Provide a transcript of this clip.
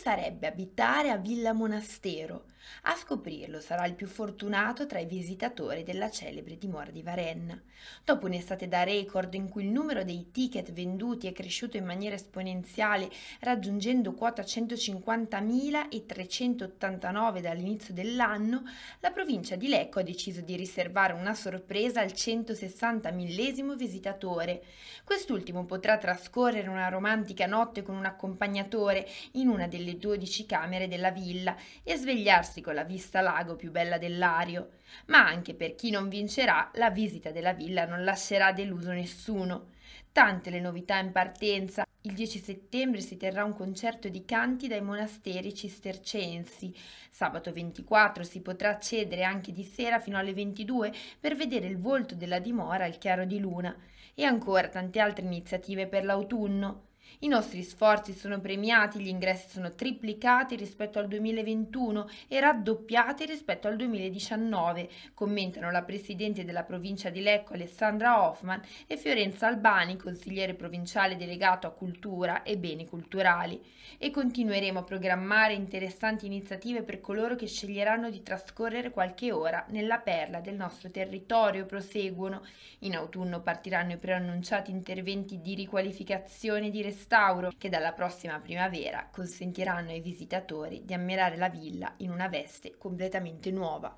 sarebbe abitare a Villa Monastero. A scoprirlo sarà il più fortunato tra i visitatori della celebre dimora di Varenna. Dopo un'estate da record in cui il numero dei ticket venduti è cresciuto in maniera esponenziale, raggiungendo quota 150.000 e 389 dall'inizio dell'anno, la provincia di Lecco ha deciso di riservare una sorpresa al 160 millesimo visitatore. Quest'ultimo potrà trascorrere una romantica notte con un accompagnatore in una delle delle dodici camere della villa e svegliarsi con la vista lago più bella dell'ario, ma anche per chi non vincerà la visita della villa non lascerà deluso nessuno. Tante le novità in partenza. Il 10 settembre si terrà un concerto di canti dai monasteri cistercensi. Sabato 24 si potrà accedere anche di sera fino alle 22 per vedere il volto della dimora al chiaro di luna e ancora tante altre iniziative per l'autunno. I nostri sforzi sono premiati, gli ingressi sono triplicati rispetto al 2021 e raddoppiati rispetto al 2019, commentano la Presidente della provincia di Lecco Alessandra Hoffman e Fiorenza Albani, consigliere provinciale delegato a cultura e beni culturali. E continueremo a programmare interessanti iniziative per coloro che sceglieranno di trascorrere qualche ora nella perla del nostro territorio, proseguono. In autunno partiranno i preannunciati interventi di riqualificazione e di restituzione restauro che dalla prossima primavera consentiranno ai visitatori di ammirare la villa in una veste completamente nuova.